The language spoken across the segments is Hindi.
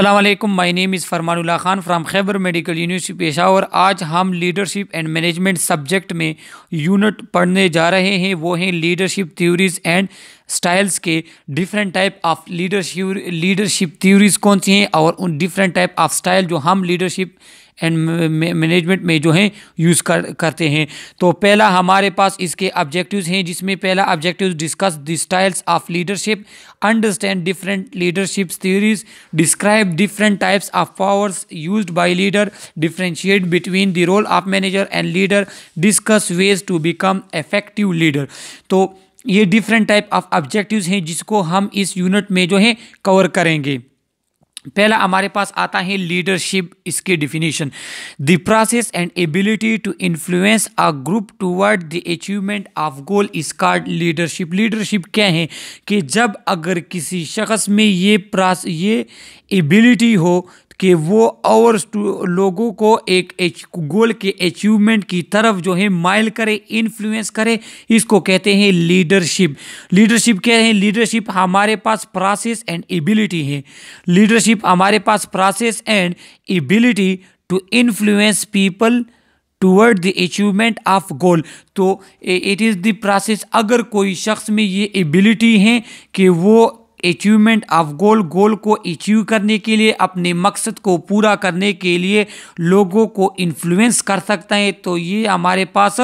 अल्लाम my name is Farmanullah Khan from Khyber medical university पेशा और आज हम लीडरशिप एंड मैनेजमेंट सब्जेक्ट में यूनिट पढ़ने जा रहे हैं वो हैं लीडरशिप थ्योरीज एंड स्टाइल्स के different type of leadership leadership theories कौन सी हैं और उन डिफरेंट टाइप ऑफ स्टाइल जो हम लीडरशिप एंड मैनेजमेंट में जो है यूज़ कर करते हैं तो पहला हमारे पास इसके ऑब्जेक्टिव्स हैं जिसमें पहला objective discuss the styles of leadership understand different leadership theories describe different types of powers use by leader differentiate between the role of manager and leader discuss ways to become effective leader तो ये डिफरेंट टाइप ऑफ ऑब्जेक्टिव्स हैं जिसको हम इस यूनिट में जो है कवर करेंगे पहला हमारे पास आता है लीडरशिप इसकी definition the process and ability to influence a group toward the achievement of goal is called leadership leadership क्या है कि जब अगर किसी शख्स में ये प्रास ये एबिलिटी हो कि वो और लोगों को एक गोल के अचीवमेंट की तरफ जो है माइल करे इन्फ्लुएंस करे इसको कहते हैं लीडरशिप लीडरशिप क्या है लीडरशिप हमारे पास प्रोसेस एंड एबिलिटी है लीडरशिप हमारे पास process and ability to influence people toward the achievement of goal तो इट इज़ द प्रोसेस अगर कोई शख्स में ये एबिलिटी है कि वो अचीवमेंट ऑफ गोल गोल को अचीव करने के लिए अपने मकसद को पूरा करने के लिए लोगों को इन्फ्लुएंस कर सकते हैं तो ये हमारे पास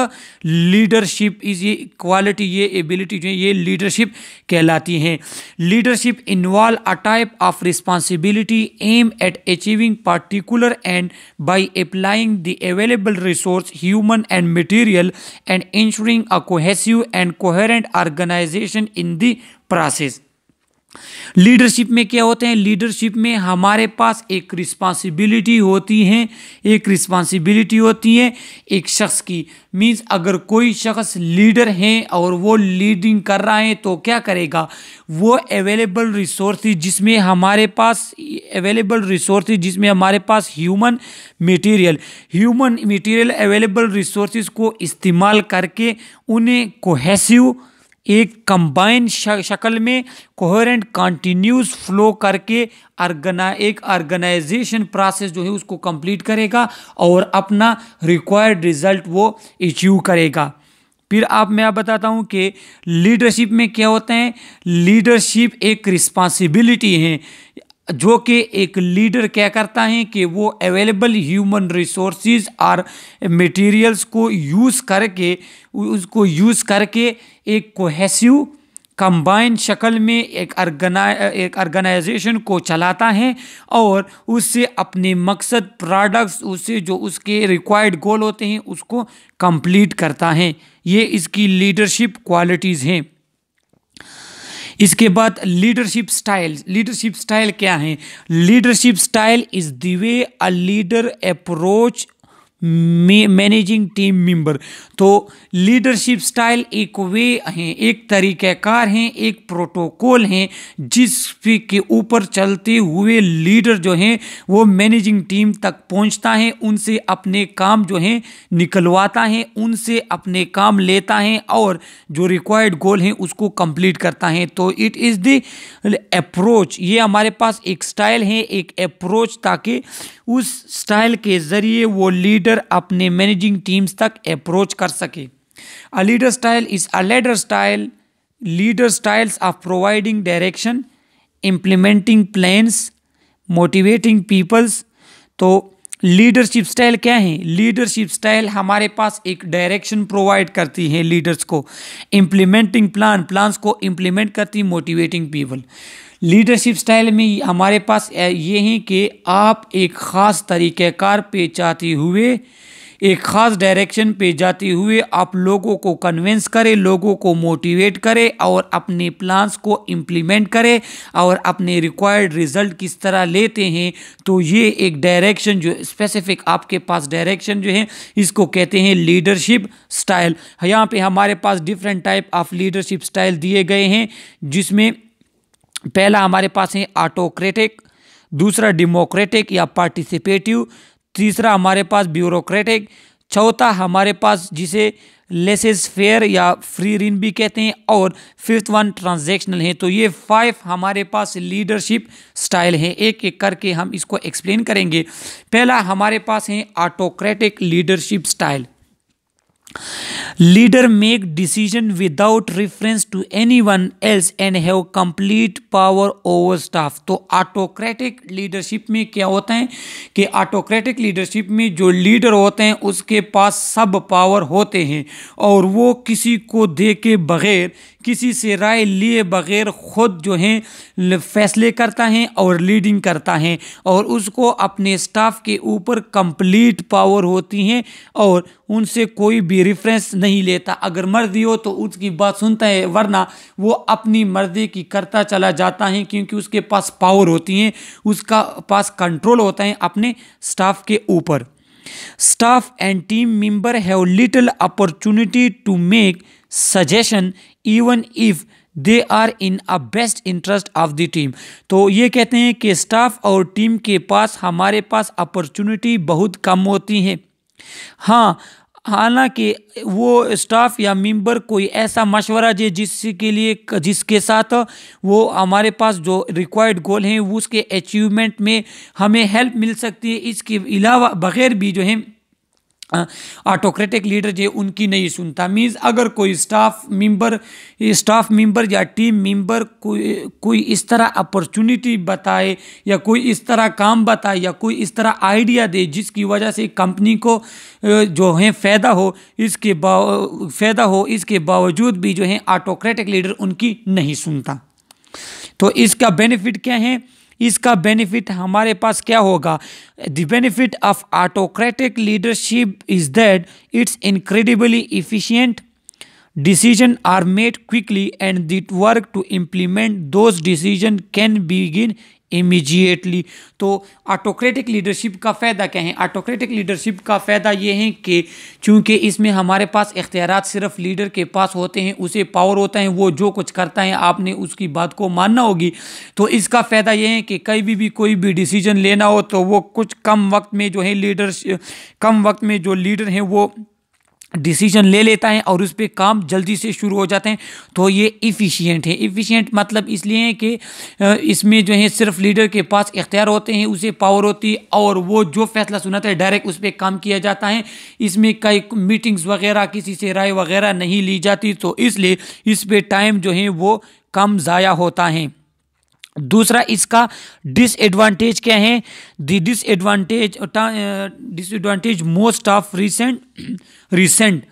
लीडरशिप इज ये क्वालिटी ये एबिलिटी जो ये लीडरशिप कहलाती हैं leadership involve a type of responsibility aim at achieving particular end by applying the available resource human and material and ensuring a cohesive and coherent organisation in the process leadership में क्या होते हैं लीडरशिप में हमारे पास एक रिस्पांसिबिलिटी होती है एक रिस्पांसिबिलिटी होती है एक शख्स की मींस अगर कोई शख्स लीडर है और वो लीडिंग कर रहा है तो क्या करेगा वो अवेलेबल रिसोर्स जिसमें हमारे पास अवेलेबल रिसोर्स जिसमें हमारे पास human material human material available resource को इस्तेमाल करके उन्हें कोहेसिव एक कंबाइन शक्ल में कोहरेंट कंटिन्यूस फ्लो करके अर्गना एक ऑर्गेनाइजेशन प्रोसेस जो है उसको कंप्लीट करेगा और अपना रिक्वायर्ड रिजल्ट वो अचीव करेगा फिर आप मैं आप बताता हूँ कि लीडरशिप में क्या होता है लीडरशिप एक रिस्पॉन्सिबिलिटी है जो कि एक लीडर क्या करता है कि वो अवेलेबल ह्यूमन रिसोर्स और मटेरियल्स को यूज़ करके उसको यूज़ करके एक कोहेसिव कंबाइन शक्ल में एक अर्गना एक ऑर्गेनाइजेशन को चलाता है और उससे अपने मकसद प्रोडक्ट्स उससे जो उसके रिक्वायर्ड गोल होते हैं उसको कंप्लीट करता है ये इसकी लीडरशिप क्वालिटीज़ हैं इसके बाद लीडरशिप स्टाइल लीडरशिप स्टाइल क्या है leadership style is the way a leader approach managing team member तो लीडरशिप स्टाइल एक वे हैं एक तरीक़ाकार हैं एक प्रोटोकॉल हैं जिस के ऊपर चलते हुए लीडर जो हैं वो मैनेजिंग टीम तक पहुंचता है उनसे अपने काम जो हैं निकलवाता है उनसे अपने काम लेता है और जो रिक्वायर्ड गोल हैं उसको कंप्लीट करता है तो इट इज़ द अप्रोच ये हमारे पास एक स्टाइल है एक अप्रोच ताकि उस स्टाइल के ज़रिए वो लीडर अपने मैनेजिंग टीम्स तक अप्रोच कर सके a leader style is a leader style leader styles of providing direction implementing plans motivating peoples तो लीडरशिप स्टाइल क्या है लीडरशिप स्टाइल हमारे पास एक डायरेक्शन प्रोवाइड करती है लीडर्स को इम्प्लीमेंटिंग प्लान प्लान्स को इम्प्लीमेंट करती मोटिवेटिंग पीपल लीडरशिप स्टाइल में हमारे पास ये हैं कि आप एक ख़ास तरीक़ार पे जाते हुए एक ख़ास डायरेक्शन पे जाते हुए आप लोगों को कन्वेंस करें लोगों को मोटिवेट करें और अपने प्लान्स को इम्प्लीमेंट करें और अपने रिक्वायर्ड रिज़ल्ट किस तरह लेते हैं तो ये एक डायरेक्शन जो स्पेसिफिक आपके पास डायरेक्शन जो है इसको कहते हैं लीडरशिप स्टाइल यहाँ पे हमारे पास different type of leadership style दिए गए हैं जिसमें पहला हमारे पास है ऑटोक्रेटिक दूसरा डेमोक्रेटिक या पार्टिसिपेटिव तीसरा हमारे पास ब्यूरोक्रेटिक चौथा हमारे पास जिसे लेसेस फेयर या फ्री रिन भी कहते हैं और फिफ्थ वन ट्रांजैक्शनल है तो ये फाइव हमारे पास लीडरशिप स्टाइल है एक एक करके हम इसको एक्सप्लेन करेंगे पहला हमारे पास है autocratic leadership style leader make decision without reference to anyone else and have complete power over staff तो ऑटोक्रेटिक लीडरशिप में क्या होता है कि ऑटोक्रेटिक लीडरशिप में जो लीडर होते हैं उसके पास सब पावर होते हैं और वो किसी को दे के बगैर किसी से राय लिए बगैर खुद जो हैं फैसले करता है और लीडिंग करता है और उसको अपने स्टाफ के ऊपर कंप्लीट पावर होती हैं और उनसे कोई भी रेफरेंस नहीं लेता अगर मर्जी हो तो उसकी बात सुनता है वरना वो अपनी मर्जी की करता चला जाता है क्योंकि उसके पास पावर होती हैं उसका पास कंट्रोल होता है अपने स्टाफ के ऊपर staff and team member have little opportunity to make suggestion even if they are in a best interest of the team तो ये कहते हैं कि स्टाफ और टीम के पास हमारे पास अपॉर्चुनिटी बहुत कम होती हैं हाँ हालांकि वो स्टाफ या मेंबर कोई ऐसा मशवरा दे जिसके लिए जिसके साथ वो हमारे पास जो रिक्वायर्ड गोल हैं उसके अचीवमेंट में हमें हेल्प मिल सकती है इसके अलावा बग़ैर भी जो है ऑटोक्रेटिक लीडर जो उनकी नहीं सुनता मीन्स अगर कोई स्टाफ मेंबर स्टाफ मेंबर या टीम मेंबर कोई कोई इस तरह अपॉर्चुनिटी बताए या कोई इस तरह काम बताए या कोई इस तरह आइडिया दे जिसकी वजह से कंपनी को जो है फ़ायदा हो इसके फ़ायदा हो इसके बावजूद भी जो है ऑटोक्रेटिक लीडर उनकी नहीं सुनता तो इसका बेनिफिट क्या है इसका बेनिफिट हमारे पास क्या होगा the benefit of autocratic leadership is that it's incredibly efficient decision are made quickly and the work to implement those decision can begin immediately तो ऑटोक्रेटिक लीडरशिप का फ़ायदा क्या है ऑटोक्रेटिक लीडरशिप का फ़ायदा ये है कि चूँकि इसमें हमारे पास इख्तियार सिर्फ लीडर के पास होते हैं उसे पावर होता है वो जो कुछ करता है आपने उसकी बात को मानना होगी तो इसका फ़ायदा ये है कि कभी भी, भी कोई भी डिसीजन लेना हो तो वो कुछ कम वक्त में जो है लीडर कम वक्त में जो लीडर हैं वो डिसीजन ले लेता है और उस पर काम जल्दी से शुरू हो जाते हैं तो ये इफ़िशियंट है इफ़िशियंट मतलब इसलिए है कि इसमें जो है सिर्फ लीडर के पास इख्तियार होते हैं उसे पावर होती है और वो जो फैसला सुनाता है डायरेक्ट उस पर काम किया जाता है इसमें कई मीटिंग्स वगैरह किसी से राय वगैरह नहीं ली जाती तो इसलिए इस पर टाइम जो है वो कम ज़ाया होता है दूसरा इसका डिसएडवांटेज क्या है the disadvantage disadvantage most of resent resent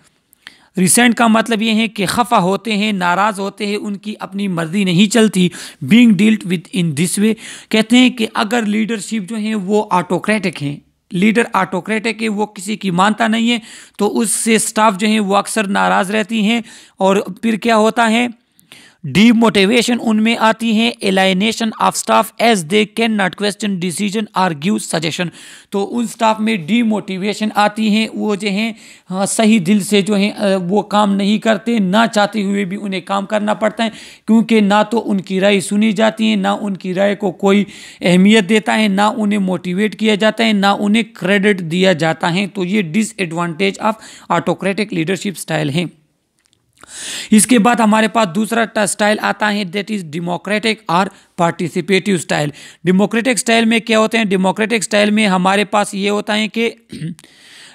resent का मतलब ये है कि खफा होते हैं नाराज़ होते हैं उनकी अपनी मर्जी नहीं चलती being dealt with in this way कहते हैं कि अगर लीडरशिप जो है वो ऑटोक्रेटिक हैं लीडर ऑटोक्रेटिक है वो किसी की मानता नहीं है तो उससे स्टाफ जो है वो अक्सर नाराज़ रहती हैं और फिर क्या होता है डीमोटिवेशन उनमें आती है alienation of staff as they cannot question decision or give suggestion तो उन स्टाफ में डीमोटिवेशन आती है वो जो हैं हाँ, सही दिल से जो हैं वो काम नहीं करते ना चाहते हुए भी उन्हें काम करना पड़ता है क्योंकि ना तो उनकी राय सुनी जाती है ना उनकी राय को कोई अहमियत देता है ना उन्हें मोटिवेट किया जाता है ना उन्हें क्रेडिट दिया जाता है तो ये disadvantage of autocratic leadership style है इसके बाद हमारे पास दूसरा स्टाइल आता है दैट इज डेमोक्रेटिक और पार्टिसिपेटिव स्टाइल डेमोक्रेटिक स्टाइल में क्या होते हैं डेमोक्रेटिक स्टाइल में हमारे पास ये होता है कि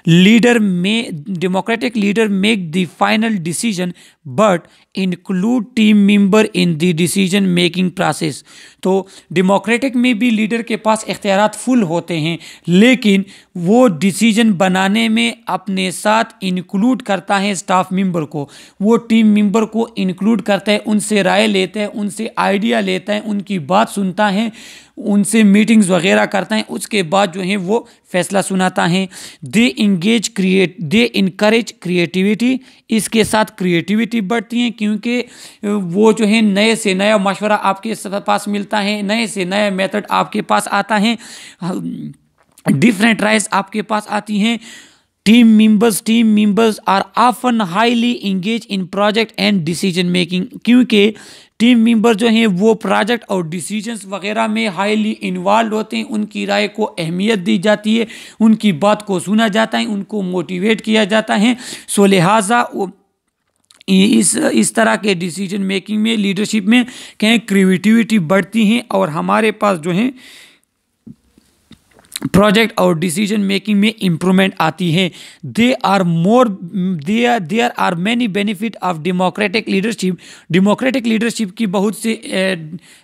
लीडर में democratic leader make the final decision but include team member in the decision making process तो डेमोक्रेटिक में भी लीडर के पास इख्तियार फुल होते हैं लेकिन वो डिसीजन बनाने में अपने साथ इंक्लूड करता है स्टाफ मेंबर को वो टीम मेंबर को इंक्लूड करता है उनसे राय लेता है उनसे आइडिया लेता है उनकी बात सुनता है उनसे मीटिंग्स वगैरह करता है उसके बाद जो है वो फैसला सुनाता है they engage create they increase creativity इसके साथ क्रिएटिविटी पॉजिटिविटी बढ़ती हैं क्योंकि वो जो है नए से नया मशवरा आपके पास मिलता है नए से नया मेथड आपके पास आता है डिफरेंट राइस आपके पास आती हैं team members team members are often highly engage in project and decision making क्योंकि टीम मेंबर जो हैं वो प्रोजेक्ट और डिसीजंस वगैरह में हाईली इन्वॉल्व होते हैं उनकी राय को अहमियत दी जाती है उनकी बात को सुना जाता है उनको मोटिवेट किया जाता है सो लिहाजा इस इस तरह के डिसीजन मेकिंग में लीडरशिप में कहें क्रिएटिविटी बढ़ती हैं और हमारे पास जो है प्रोजेक्ट और डिसीजन मेकिंग में इम्प्रूवमेंट आती है they are more they there are many benefit of democratic leadership democratic leadership की बहुत से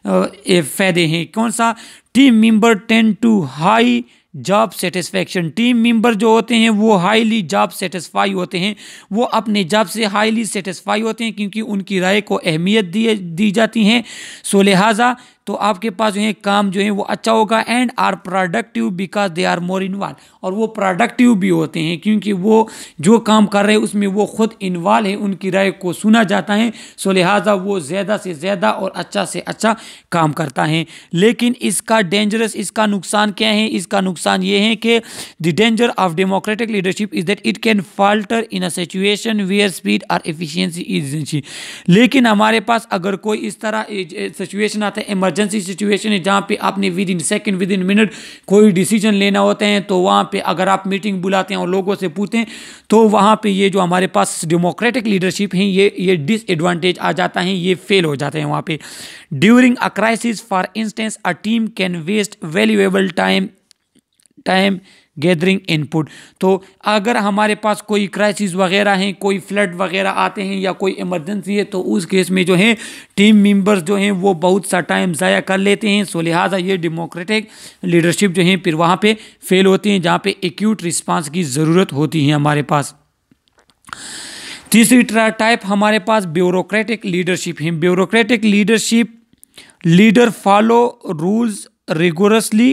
फ़ायदे हैं कौन सा team member tend to high job satisfaction team member जो होते हैं वो हाईली जॉब सेटिस्फाई होते हैं वो अपने जॉब से हाईली सेटिस्फाई होते हैं क्योंकि उनकी राय को अहमियत दी दी जाती हैं सो लिहाजा तो आपके पास जो है काम जो है वो अच्छा होगा and are productive because they are more involve और वो प्रोडक्टिव भी होते हैं क्योंकि वो जो काम कर रहे हैं उसमें वो खुद इन्वॉल्व है उनकी राय को सुना जाता है सो लिहाजा वो ज़्यादा से ज़्यादा और अच्छा से अच्छा काम करता है लेकिन इसका डेंजरस इसका नुकसान क्या है इसका नुकसान ये है कि the danger of democratic leadership is that it can falter in a situation where speed और एफिशिएंसी इज लेकिन हमारे पास अगर कोई इस तरह सिचुएशन आता है इमरजेंसी सिचुएशन है जहाँ पे आपने within second within minute कोई डिसीजन लेना होते हैं तो वहाँ पे अगर आप मीटिंग बुलाते हैं और लोगों से पूछते हैं तो वहाँ पे ये जो हमारे पास डेमोक्रेटिक लीडरशिप है ये ये डिसएडवांटेज आ जाता है ये फेल हो जाते हैं वहाँ पे during a crisis for instance a team can waste valuable time time gathering input तो अगर हमारे पास कोई क्राइसिस वगैरह हैं कोई फ्लड वगैरह आते हैं या कोई इमरजेंसी है तो उस केस में जो है टीम मेंबर्स जो हैं वो बहुत सा टाइम ज़ाया कर लेते हैं सो लिहाजा ये डेमोक्रेटिक लीडरशिप जो है फिर वहाँ पर फेल होती हैं जहाँ पर एक्यूट रिस्पांस की ज़रूरत होती है हमारे पास तीसरी टाइप हमारे पास ब्यूरोक्रेटिक लीडरशिप है bureaucratic leadership leader follow rules rigorously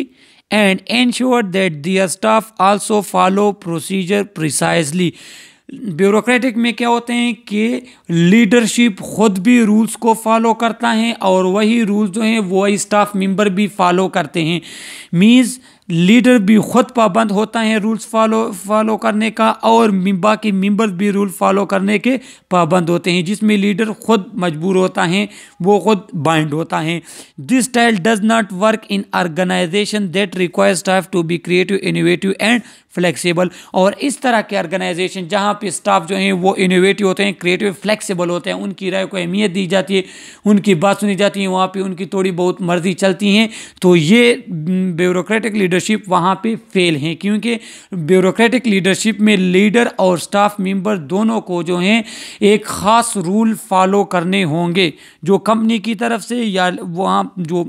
and ensure that their staff also follow procedure precisely bureaucratic में क्या होते हैं कि लीडरशिप खुद भी रूल्स को फॉलो करता है और वही रूल्स जो हैं वही स्टाफ मेंबर भी फॉलो करते हैं मीन्स लीडर भी खुद पाबंद होता है रूल्स फॉलो फॉलो करने का और बाकी मेंबर्स भी रूल फॉलो करने के पाबंद होते हैं जिसमें लीडर खुद मजबूर होता है वो खुद बाइंड होता है this style does not work in organisation that requires staff to be creative innovative and flexible और इस तरह के ऑर्गेनाइजेशन जहाँ पे स्टाफ जो हैं वो इनोवेटिव होते हैं क्रिएटिव फ्लेक्सिबल होते हैं उनकी राय को अहमियत दी जाती है उनकी बात सुनी जाती है वहाँ पर उनकी थोड़ी बहुत मर्जी चलती हैं तो ये ब्यूरोक्रेटिक लीडरशिप वहाँ पर फेल हैं क्योंकि ब्यूरोक्रेटिक लीडरशिप में लीडर और स्टाफ मेम्बर दोनों को जो हैं एक ख़ास रूल फॉलो करने होंगे जो कंपनी की तरफ से या वहाँ जो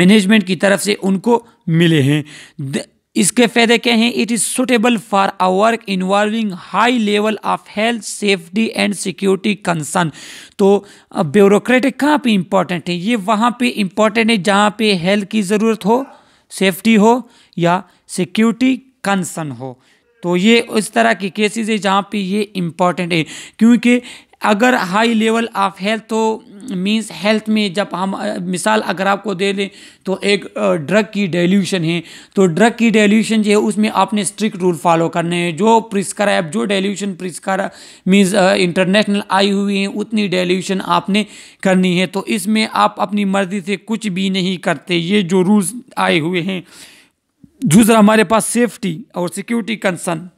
मैनेजमेंट की तरफ से उनको मिले हैं इसके फायदे क्या हैं it is suitable for a work involving high level of health safety and security concern तो ब्यूरोक्रेटिक कहाँ पे इम्पॉर्टेंट है ये वहाँ पे इम्पॉर्टेंट है जहाँ पे हेल्थ की ज़रूरत हो सेफ्टी हो या सिक्योरिटी कंसर्न हो तो ये उस तरह के केसेज है जहाँ पे ये इम्पॉर्टेंट है क्योंकि अगर हाई लेवल ऑफ हेल्थ तो मीन्स हेल्थ में जब हम मिसाल अगर आपको दे दें तो एक ड्रग की डेल्यूशन है तो ड्रग की डेल्यूशन जो है उसमें आपने स्ट्रिक्ट रूल फॉलो करने हैं जो प्रिस्क्राइब जो डेल्यूशन प्रिस्क्राइब मीन्स इंटरनेशनल आई हुई है उतनी डेल्यूशन आपने करनी है तो इसमें आप अपनी मर्जी से कुछ भी नहीं करते ये जो रूल्स आए हुए हैं दूसरा हमारे पास सेफ्टी और सिक्योरिटी कंसर्न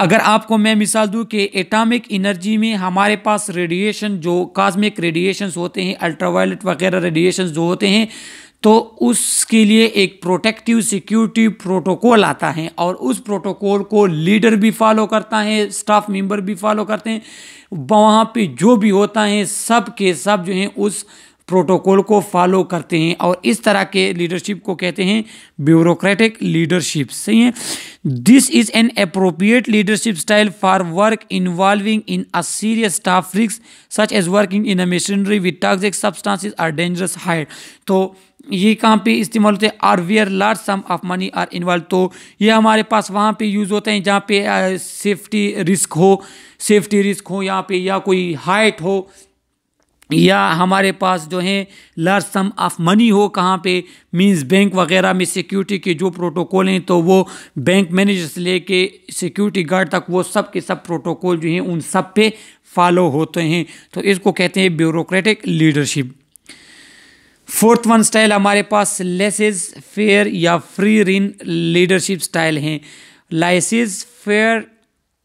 अगर आपको मैं मिसाल दूं कि एटॉमिक एनर्जी में हमारे पास रेडिएशन जो कॉस्मिक रेडिएशंस होते हैं अल्ट्रावायलेट वगैरह रेडिएशंस जो होते हैं तो उसके लिए एक प्रोटेक्टिव सिक्योरिटी प्रोटोकॉल आता है और उस प्रोटोकॉल को लीडर भी फॉलो करता है स्टाफ मेंबर भी फॉलो करते हैं वहाँ पे जो भी होता है सब के सब जो हैं उस प्रोटोकॉल को फॉलो करते हैं और इस तरह के लीडरशिप को कहते हैं ब्यूरोक्रेटिक लीडरशिप सही है this is an appropriate leadership style for work involving in a serious tough risks such as working in a machinery with toxic substances or dangerous height तो ये कहाँ पे इस्तेमाल होते हैं or where large sum of money are involve तो ये हमारे पास वहाँ पे यूज़ होते हैं जहाँ पे सेफ्टी uh, रिस्क हो सेफ्टी रिस्क हो यहाँ पे या कोई हाइट हो या हमारे पास जो है लार्ज सम ऑफ मनी हो कहाँ पे मींस बैंक वगैरह में सिक्योरिटी के जो प्रोटोकॉल हैं तो वो बैंक मैनेजर से लेके सिक्योरिटी गार्ड तक वो सब के सब प्रोटोकॉल जो हैं उन सब पे फॉलो होते हैं तो इसको कहते हैं bureaucratic leadership fourth one style हमारे पास लेसेज फेयर या फ्री रिन लीडरशिप स्टाइल हैं laissez faire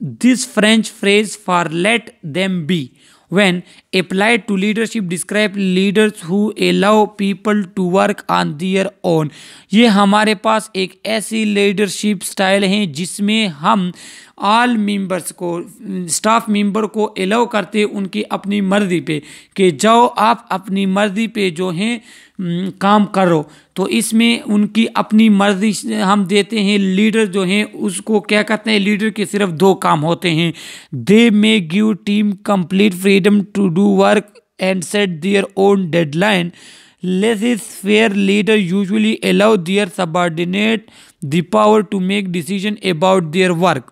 this French phrase for let them be when applied to leadership describe leaders who allow people to work on their own ये हमारे पास एक ऐसी लीडरशिप स्टाइल है जिसमें हम ऑल मेंबर्स को स्टाफ मेंबर को अलाउ करते उनकी अपनी मर्जी पे कि जाओ आप अपनी मर्जी पे जो हैं काम करो तो इसमें उनकी अपनी मर्जी हम देते हैं लीडर जो हैं उसको क्या कहते हैं लीडर के सिर्फ दो काम होते हैं they may give team complete freedom to do work and set their own deadline laissez faire leader usually allow their subordinate the power to make decision about their work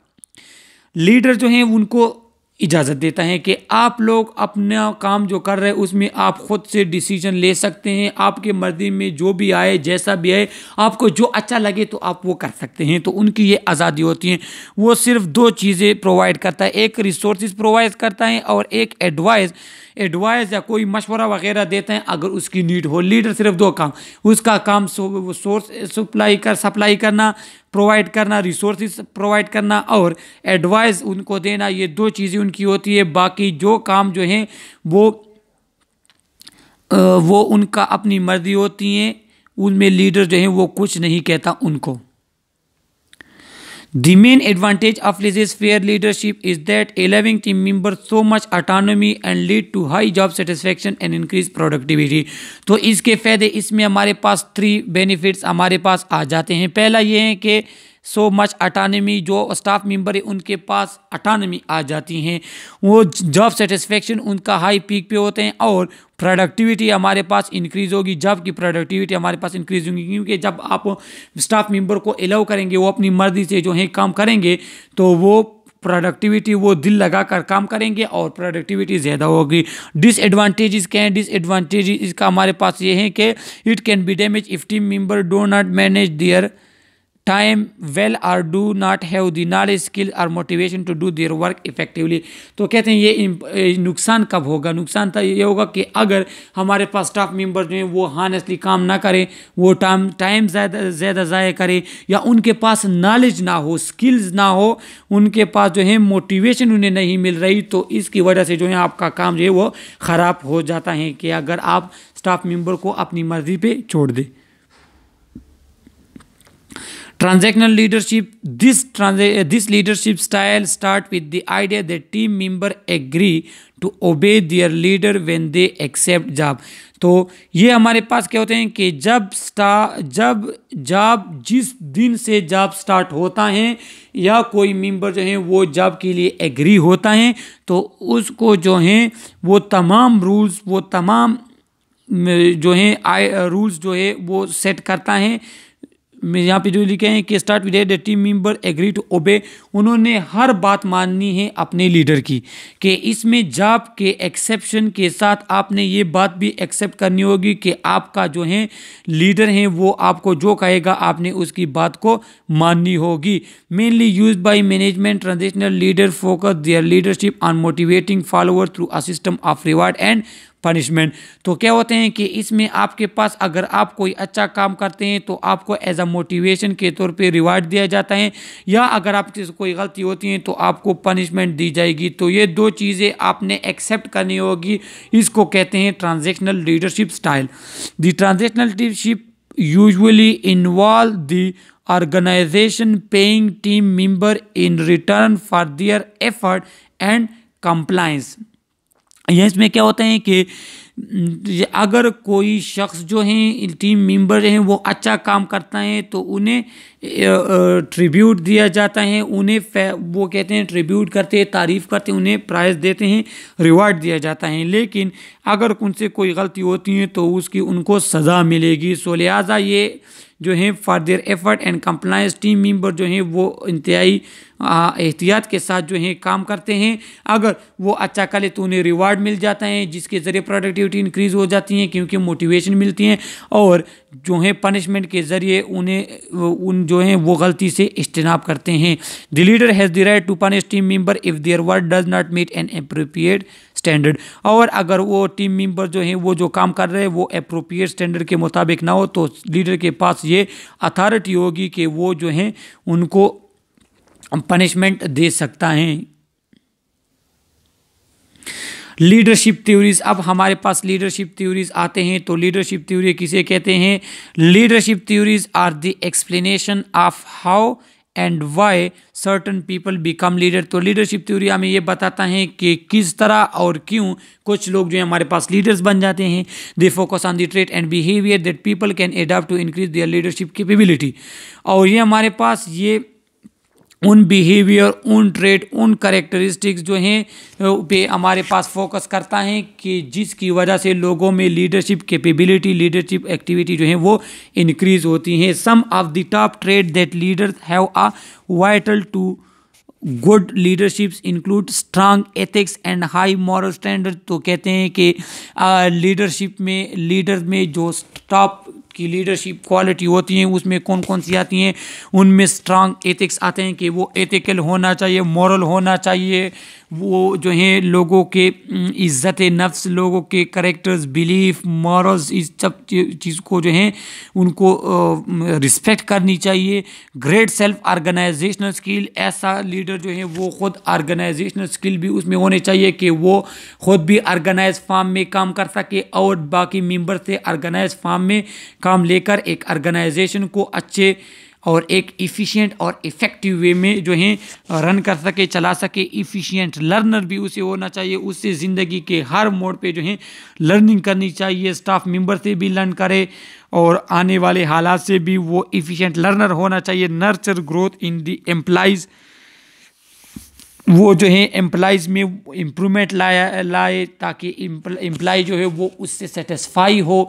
leader जो हैं उनको इजाज़त देता है कि आप लोग अपना काम जो कर रहे हैं उसमें आप ख़ुद से डिसीजन ले सकते हैं आपके मर्जी में जो भी आए जैसा भी आए आपको जो अच्छा लगे तो आप वो कर सकते हैं तो उनकी ये आज़ादी होती है वो सिर्फ दो चीज़ें प्रोवाइड करता है एक रिसोर्स प्रोवाइड करता है और एक एडवाइस एडवाइस या कोई मशवरा वगैरह देते हैं अगर उसकी नीड हो लीडर सिर्फ दो काम उसका काम सोर्स सप्लाई eh, कर सप्लाई करना प्रोवाइड करना रिसोर्स प्रोवाइड करना और एडवाइस उनको देना ये दो चीज़ें उनकी होती है बाकी जो काम जो हैं वो eh, वो उनका अपनी मर्जी होती हैं उनमें लीडर जो हैं वो कुछ नहीं कहता उनको The main advantage of laissez fair leadership is that allowing team members so much autonomy and lead to high job satisfaction and increase productivity. तो इसके फ़ायदे इसमें हमारे पास थ्री बेनिफिट्स हमारे पास आ जाते हैं पहला ये है कि सो मच अटानमी जो स्टाफ मेंबर है उनके पास अटानमी आ जाती हैं वो जॉब सेटिस्फेक्शन उनका हाई पीक पे होते हैं और प्रोडक्टिविटी हमारे पास इंक्रीज़ होगी जॉब की प्रोडक्टिविटी हमारे पास इंक्रीज़ होगी क्योंकि जब आप स्टाफ मेंबर को अलाउ करेंगे वो अपनी मर्जी से जो है काम करेंगे तो वो प्रोडक्टिविटी वो दिल लगा कर काम करेंगे और प्रोडक्टिविटी ज़्यादा होगी डिसएडवांटेजेस क्या हैं डिसएडवांटेजेस इसका हमारे पास ये है कि it can be damage if team member do not manage their time well or do not have the knowledge skill और motivation to do their work effectively तो कहते हैं ये नुकसान कब होगा नुकसान तो ये होगा कि अगर हमारे पास स्टाफ मेंबर जो हैं वो हानसली काम ना करें वो टाइम टाइम ज़्यादा ज़्यादा ज़ाया करें या उनके पास नॉलेज ना हो स्किल्स ना हो उनके पास जो है मोटिवेशन उन्हें नहीं मिल रही तो इसकी वजह से जो है आपका काम जो है वो ख़राब हो जाता है कि अगर आप स्टाफ मेंबर को अपनी मर्ज़ी पे छोड़ दें transactional leadership this this leadership style start with the idea that team member agree to obey their leader when they accept job तो ये हमारे पास क्या होते हैं कि जब स्टा जब जॉब जिस दिन से जॉब स्टार्ट होता है या कोई मेंबर जो है वो जॉब के लिए एग्री होता है तो उसको जो है वो तमाम रूल्स वो तमाम जो है आई रूल्स जो है वो सेट करता है यहाँ पे जो लिखे हैं कि start with the team member agree to obey उन्होंने हर बात माननी है अपने लीडर की कि इसमें जाप के एक्सेप्शन के साथ आपने ये बात भी एक्सेप्ट करनी होगी कि आपका जो है लीडर है वो आपको जो कहेगा आपने उसकी बात को माननी होगी mainly use by management transitional leader focus their leadership on motivating follower through a system of reward and punishment तो क्या होते हैं कि इसमें आपके पास अगर आप कोई अच्छा काम करते हैं तो आपको एज अ मोटिवेशन के तौर पे रिवार्ड दिया जाता है या अगर आपकी कोई गलती होती है तो आपको पनिशमेंट दी जाएगी तो ये दो चीज़ें आपने एक्सेप्ट करनी होगी इसको कहते हैं transactional leadership style the transactional leadership usually involve the organisation paying team member in return for their effort and compliance यह इसमें क्या होता है कि अगर कोई शख्स जो हैं टीम मेंबर हैं वो अच्छा काम करता है तो उन्हें ट्रिब्यूट दिया जाता है उन्हें वो कहते हैं ट्रिब्यूट करते हैं तारीफ़ करते हैं उन्हें प्राइज़ देते हैं रिवार्ड दिया जाता है लेकिन अगर उनसे कोई गलती होती है तो उसकी उनको सज़ा मिलेगी सो लिहाजा ये जो हैं for their effort and compliance team member जो हैं वो इंतहाई एहतियात के साथ जो हैं काम करते हैं अगर वो अच्छा ले तो उन्हें रिवार्ड मिल जाता है जिसके ज़रिए प्रोडक्टिविटी इंक्रीज़ हो जाती है क्योंकि मोटिवेशन मिलती है और जो हैं पनिशमेंट के ज़रिए उन्हें उन जो हैं वो गलती से इज्तनाब करते हैं the leader has the right to punish team member if their work does not meet an appropriate standard और अगर वो टीम मेंबर जो हैं वो जो काम कर रहे हैं वो अप्रोप्रिएट स्टैंडर्ड के मुताबिक ना हो तो लीडर के पास ये अथॉरिटी होगी कि वो जो हैं उनको पनिशमेंट दे सकता है लीडरशिप थ्योरीज अब हमारे पास लीडरशिप थ्योरीज आते हैं तो लीडरशिप थ्योरी किसे कहते हैं leadership theories are the explanation of how and why certain people become leader तो लीडरशिप थ्योरी हमें ये बताता है कि किस तरह और क्यों कुछ लोग जो है हमारे पास लीडर्स बन जाते हैं they focus on the trait and behaviour that people can adapt to increase their leadership capability और ये हमारे पास ये उन बिहेवियर उन ट्रेड उन करेक्टरिस्टिक्स जो हैं पे हमारे पास फोकस करता है कि जिसकी वजह से लोगों में लीडरशिप कैपेबिलिटी लीडरशिप एक्टिविटी जो है वो इंक्रीज होती हैं some of the top trait that leaders have a vital to good leaderships include strong ethics and high moral standard तो कहते हैं कि लीडरशिप में लीडर में जो टॉप की लीडरशिप क्वालिटी होती हैं उसमें कौन कौन सी आती हैं उनमें स्ट्रांग एथिक्स आते हैं कि वो एथिकल होना चाहिए मॉरल होना चाहिए वो जो हैं लोगों के इज़्ज़त नफ्स लोगों के करेक्टर्स बिलीफ मॉरल्स इस सब चीज़ को जो हैं उनको रिस्पेक्ट करनी चाहिए ग्रेट सेल्फ आर्गेनाइजेशनल स्किल ऐसा लीडर जो है वो ख़ुद आर्गेनाइजेशनल स्किल भी उसमें होने चाहिए कि वो ख़ुद भी आर्गेनाइज फार्म में काम कर सके और बाकी मेम्बर से आर्गेनाइज फार्म में काम लेकर एक आर्गेनाइजेशन को अच्छे और एक इफ़िशियंट और इफ़ेक्टिव वे में जो है रन कर सके चला सके इफ़िशियंट लर्नर भी उसे होना चाहिए उससे ज़िंदगी के हर मोड पे जो है लर्निंग करनी चाहिए स्टाफ मेंबर से भी लर्न करे और आने वाले हालात से भी वो इफ़िशियंट लर्नर होना चाहिए नर्चर ग्रोथ इन दी एम्प्लाइज़ वो जो है एम्प्लाइज में इम्प्रूवमेंट लाया लाए ताकि एम्प्लाई जो है वो उससे सेटिस्फाई हो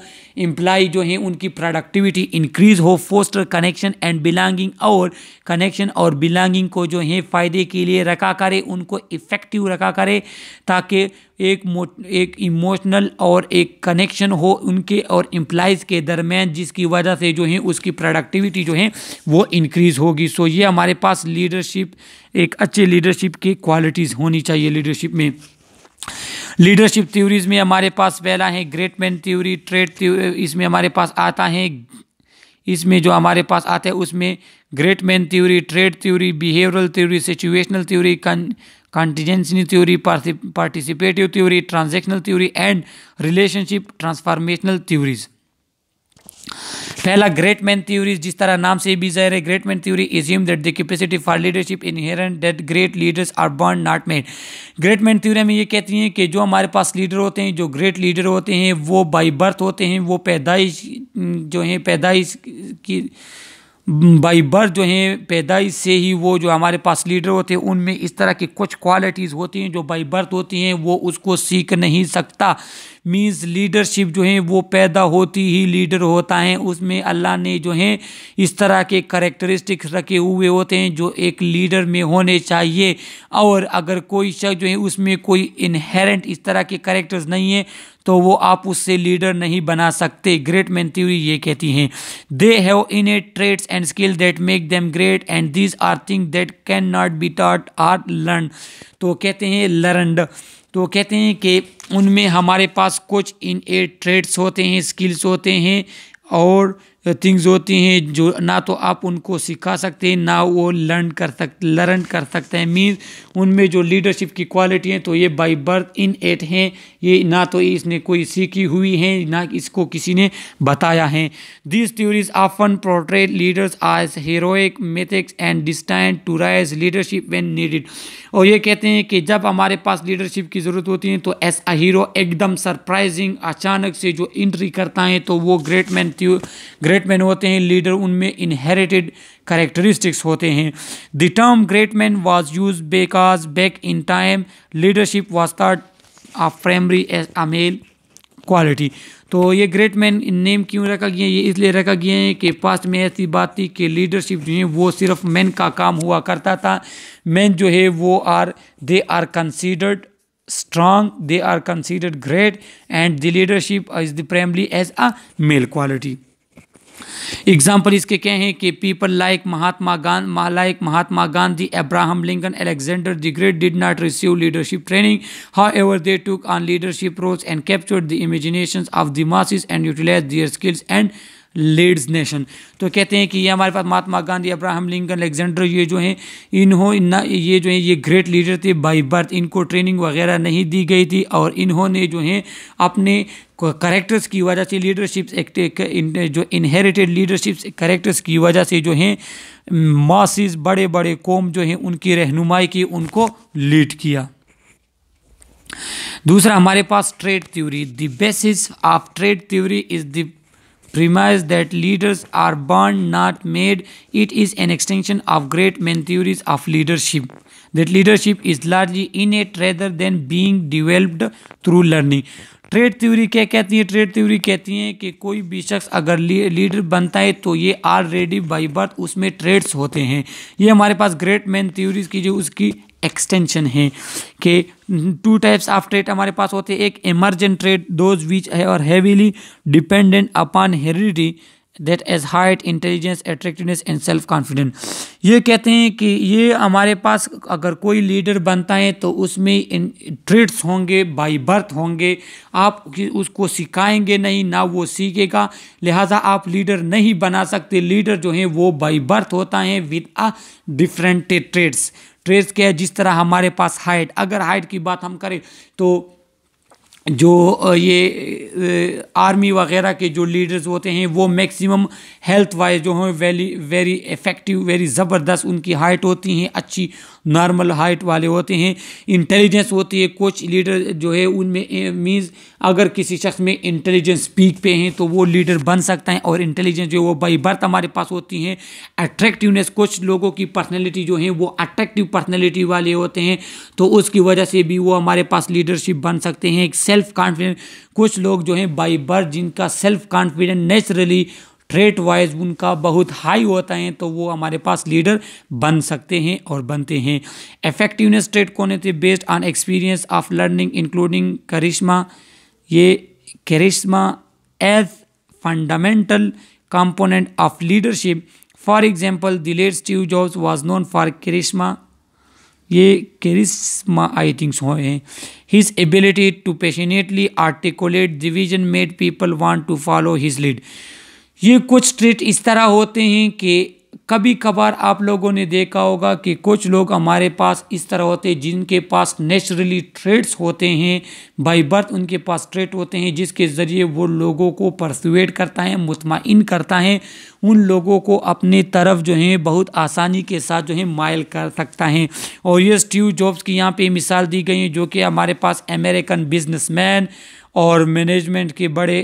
एम्प्लाई जो है उनकी प्रोडक्टिविटी इंक्रीज हो फोस्टर कनेक्शन एंड बिलोंगिंग और कनेक्शन और बिलोंगिंग को जो है फ़ायदे के लिए रखा करे उनको इफ़ेक्टिव रखा करे ताकि एक एक इमोशनल और एक कनेक्शन हो उनके और एम्प्लाइज़ के दरमियान जिसकी वजह से जो है उसकी प्रोडक्टिविटी जो है वो इनक्रीज़ होगी सो ये हमारे पास लीडरशिप एक अच्छे लीडरशिप की क्वालिटीज़ होनी चाहिए लीडरशिप में लीडरशिप थ्योरीज में हमारे पास पहला है ग्रेट मैन थ्योरी ट्रेड इसमें हमारे पास आता है इसमें जो हमारे पास आता है उसमें great man theory trait theory behavioural theory situational theory contingency theory participative theory transactional theory and relationship transformational theories पहला ग्रेट मैन थ्योरीज जिस तरह नाम से भी जाहिर है great man theory assume that the capacity for leadership inherent that great leaders are born not made great man theory में ये कहती हैं कि जो हमारे पास लीडर होते हैं जो ग्रेट लीडर होते हैं वो बाई बर्थ होते हैं वो पैदाइश जो है पैदाइश की बाई बर्थ जो हैं पैदाइश से ही वो जो हमारे पास लीडर होते हैं उनमें इस तरह की कुछ क्वालिटीज़ होती हैं जो बाई बर्थ होती हैं वो उसको सीख नहीं सकता मीन्स लीडरशिप जो है वो पैदा होती ही लीडर होता है उसमें अल्लाह ने जो है इस तरह के करेक्टरिस्टिक्स रखे हुए होते हैं जो एक लीडर में होने चाहिए और अगर कोई शख्स जो है उसमें कोई इनहेरेंट इस तरह के करेक्टर्स नहीं है तो वो आप उससे लीडर नहीं बना सकते ग्रेट मैन थ्योरी ये कहती हैं they have innate traits and skill that make them great and these are thing that can not be taught or learn तो कहते हैं लर्नड तो कहते हैं कि उनमें हमारे पास कुछ इन ए ट्रेड्स होते हैं स्किल्स होते हैं और थिंग्स होती हैं जो ना तो आप उनको सिखा सकते हैं ना वो लर्न कर सक लर्न कर सकते हैं मीन्स उनमें जो लीडरशिप की क्वालिटी हैं तो ये बाई बर्थ इन एट हैं ये ना तो इसने कोई सीखी हुई है ना इसको किसी ने बताया है this theories often portray leaders as heroic mythic and destined to rise leadership when needed और ये कहते हैं कि जब हमारे पास लीडरशिप की ज़रूरत होती है तो अ हीरो एकदम सरप्राइजिंग अचानक से जो इंट्री करता है तो वो great man great great man होते हैं लीडर उनमें इनहेरिटेड करेक्टरिस्टिक्स होते हैं the term great man was use because back in time leadership was thought a primary as a male quality तो ये ग्रेट मैन नेम क्यों रखा गया है ये इसलिए रखा गया है कि पास्ट में ऐसी बात थी कि लीडरशिप जो है वो सिर्फ मैन का काम हुआ करता था मैन जो है वो or they are considered strong they are considered great and the leadership is the primary as a male quality example इसके क्या हैं कि people like Mahatma Gandhi like Mahatma Gandhi Abraham Lincoln Alexander the Great did not receive leadership training however they took on leadership roles and captured the imagination of the masses and utilise their skills and leads nation तो कहते हैं कि ये हमारे पास Mahatma Gandhi Abraham Lincoln Alexander ये जो हैं इन्होंने ये जो है ये ग्रेट लीडर थे बाई बर्थ इनको ट्रेनिंग वगैरह नहीं दी गई थी और इन्होंने जो हैं अपने करेक्टर्स की वजह से लीडरशिप्स एक्ट तो जो इनहेरिटेड लीडरशिप्स करेक्टर्स की वजह से जो हैं मासिस बड़े बड़े कौम जो हैं उनकी रहनुमाई की उनको लीड किया दूसरा हमारे पास trait theory the basis of trait theory is the premise that leaders are born not made it is an extension of great men theories of leadership that leadership is largely innate rather than being developed through learning trait theory क्या कहती है ट्रेड थ्योरी कहती है कि कोई भी शख्स अगर लीडर बनता है तो ये ऑलरेडी बाई बर्थ उसमें ट्रेड्स होते हैं ये हमारे पास ग्रेट मैन थ्योरीज की जो उसकी एक्सटेंशन है कि टू टाइप्स ऑफ ट्रेड हमारे पास होते हैं एक इमरजेंट ट्रेड दोज विच है और heavily dependent upon heredity that as height intelligence attractiveness and self confidence ये कहते हैं कि ये हमारे पास अगर कोई लीडर बनता है तो उसमें ट्रेड्स होंगे बाई बर्थ होंगे आप उसको सिखाएंगे नहीं ना वो सीखेगा लिहाजा आप लीडर नहीं बना सकते लीडर जो हैं वो बाई बर्थ होता है with a different traits traits के जिस तरह हमारे पास हाइट अगर हाइट की बात हम करें तो जो ये आर्मी वगैरह के जो लीडर्स होते हैं वो मैक्सिमम हेल्थ वाइज जो हैं वेरी वेरी इफ़ेक्टिव वेरी ज़बरदस्त उनकी हाइट होती हैं अच्छी नॉर्मल हाइट वाले होते हैं इंटेलिजेंस होती है कुछ लीडर जो है उनमें मीन्स अगर किसी शख्स में इंटेलिजेंस पीक पे हैं तो वो लीडर बन सकता है और इंटेलिजेंस जो है वो बाई बर्थ हमारे पास होती हैं अट्रैक्टिवनेस कुछ लोगों की पर्सनैलिटी जो है वो अट्रैक्टिव पर्सनैलिटी वाले होते हैं तो उसकी वजह से भी वो हमारे पास लीडरशिप बन सकते हैं एक सेल्फ कॉन्फिडेंस कुछ लोग जो हैं बाई बर्थ जिनका self confidence naturally rate wise उनका बहुत हाई होता है तो वो हमारे पास लीडर बन सकते हैं और बनते हैं इफेक्टिवनेस ट्रेड कौन होते तो based on experience of learning including charisma ये charisma as fundamental component of leadership for example the late Steve Jobs was known for charisma ये करिश्मा आई थिंक सो हैं his ability to passionately articulate the made people want to follow his lead ये कुछ ट्रेट इस तरह होते हैं कि कभी कभार आप लोगों ने देखा होगा कि कुछ लोग हमारे पास इस तरह होते हैं जिनके पास नेचुरली ट्रेड्स होते हैं बाई बर्थ उनके पास ट्रेड होते हैं जिसके ज़रिए वो लोगों को परसुएट करता है मुतमिन करता है उन लोगों को अपने तरफ जो है बहुत आसानी के साथ जो है माइल कर सकता है और ये स्टीव जॉब्स की यहाँ पे मिसाल दी गई है जो कि हमारे पास अमेरिकन बिजनेसमैन और मैनेजमेंट के बड़े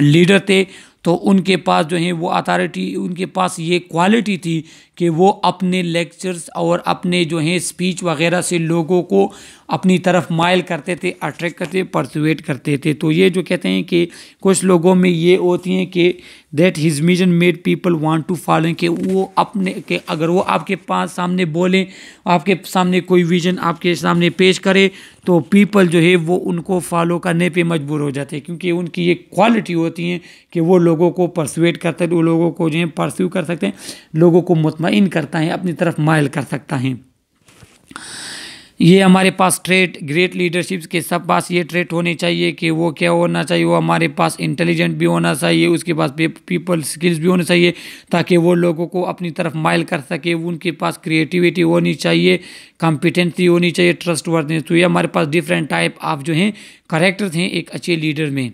लीडर थे तो उनके पास जो है वो अथॉरिटी उनके पास ये क्वालिटी थी कि वो अपने लेक्चर्स और अपने जो हैं स्पीच वगैरह से लोगों को अपनी तरफ माइल करते थे अट्रैक्ट करते परसुएट करते थे तो ये जो कहते हैं कि कुछ लोगों में ये होती हैं कि that his vision made people want to follow कि वो अपने के अगर वो आपके पास सामने बोलें आपके सामने कोई विजन आपके सामने पेश करे तो पीपल जो है वो उनको फॉलो करने पे मजबूर हो जाते हैं क्योंकि उनकी ये क्वालिटी होती हैं कि वो लोगों को परसुएट करते वो लोगों को जो है परस्यू कर सकते हैं लोगों को मुत मतमइन करता है अपनी तरफ मायल कर सकता है ये हमारे पास ट्रेट ग्रेट लीडरशिप्स के सब पास ये ट्रेट होने चाहिए कि वो क्या होना चाहिए वो हमारे पास इंटेलिजेंट भी होना चाहिए उसके पास पीपल स्किल्स भी होने चाहिए ताकि वो लोगों को अपनी तरफ माइल कर सके उनके पास क्रिएटिविटी होनी चाहिए कॉम्पिटेंसी होनी चाहिए ट्रस्ट वर्दनेस तो ये हमारे पास डिफरेंट टाइप ऑफ जो हैं करेक्टर्स हैं एक अच्छे लीडर में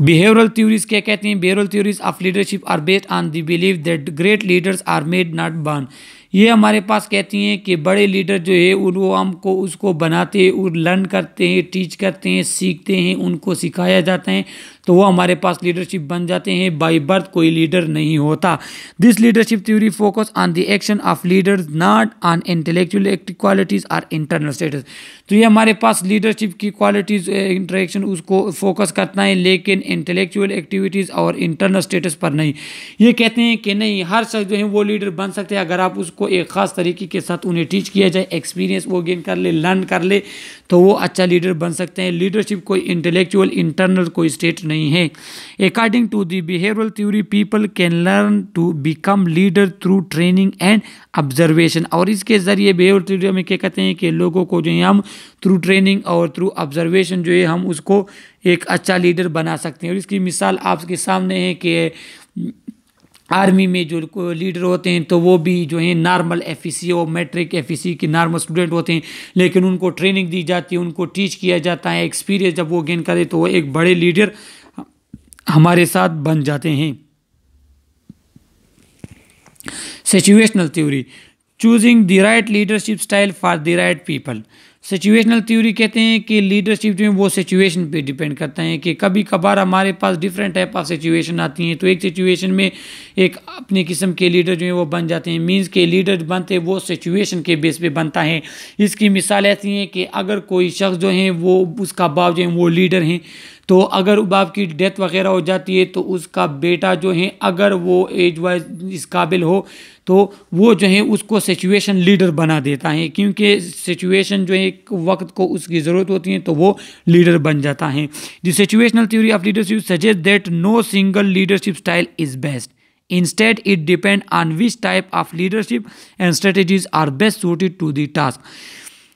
बिहेवियरल थ्योरीज क्या कहते हैं behavioural theories of leadership are based on the believe that great leaders are made not born ये हमारे पास कहती हैं कि बड़े लीडर जो है उनको हमको उसको बनाते और लर्न करते हैं टीच करते हैं सीखते हैं उनको सिखाया जाता है तो वो हमारे पास लीडरशिप बन जाते हैं बाई बर्थ कोई लीडर नहीं होता this leadership theory focus on the action of leaders not on intellectual qualities और इंटरनल स्टेटस तो ये हमारे पास लीडरशिप की क्वालिटीज़ इंटरेक्शन eh, उसको फोकस करता है लेकिन इंटेलेक्चुअल एक्टिविटीज़ और इंटरनल स्टेटस पर नहीं ये कहते हैं कि नहीं हर शख्स जो है वो लीडर बन सकते हैं अगर आप उसको एक ख़ास तरीके के साथ उन्हें टीच किया जाए एक्सपीरियंस वो गेन कर ले लर्न कर ले तो वो अच्छा लीडर बन सकते हैं लीडरशिप कोई इंटेलेक्चुअल इंटरनल कोई स्टेट नहीं है according to the behavioural theory people can learn to become leader through training and observation और इसके ज़रिए बिहेवियर थ्योरी हमें क्या कहते हैं कि लोगों को जो है हम थ्रू ट्रेनिंग और थ्रू ऑब्जर्वेशन जो है हम उसको एक अच्छा लीडर बना सकते हैं और इसकी मिसाल आपके सामने है कि आर्मी में जो लीडर होते हैं तो वो भी जो है नॉर्मल एफ ई सी और मैट्रिक एफ ई सी के नॉर्मल स्टूडेंट होते हैं लेकिन उनको ट्रेनिंग दी जाती है उनको टीच किया जाता है एक्सपीरियंस जब वो गेन करें तो वो एक बड़े लीडर हमारे साथ बन जाते हैं situational theory choosing the right leadership style for the right people situational theory कहते हैं कि लीडरशिप जो है वो सिचुएशन पे डिपेंड करता है कि कभी कभार हमारे पास डिफरेंट टाइप ऑफ सिचुएशन आती हैं तो एक सिचुएशन में एक अपने किस्म के लीडर जो है वो बन जाते हैं मींस के लीडर बनते वो सिचुएशन के बेस पे बनता है इसकी मिसाल ऐसी है कि अगर कोई शख्स जो है वो उसका बाप जो है वो लीडर हैं तो अगर बाप की डेथ वगैरह हो जाती है तो उसका बेटा जो है अगर वो एज वाइज इस काबिल हो तो वो जो है उसको सिचुएशन लीडर बना देता है क्योंकि सिचुएशन जो है एक वक्त को उसकी ज़रूरत होती है तो वो लीडर बन जाता है the situational theory of leadership suggest that no single leadership style is best Instead, it depends on which type of leadership and strategies are best suited to the task.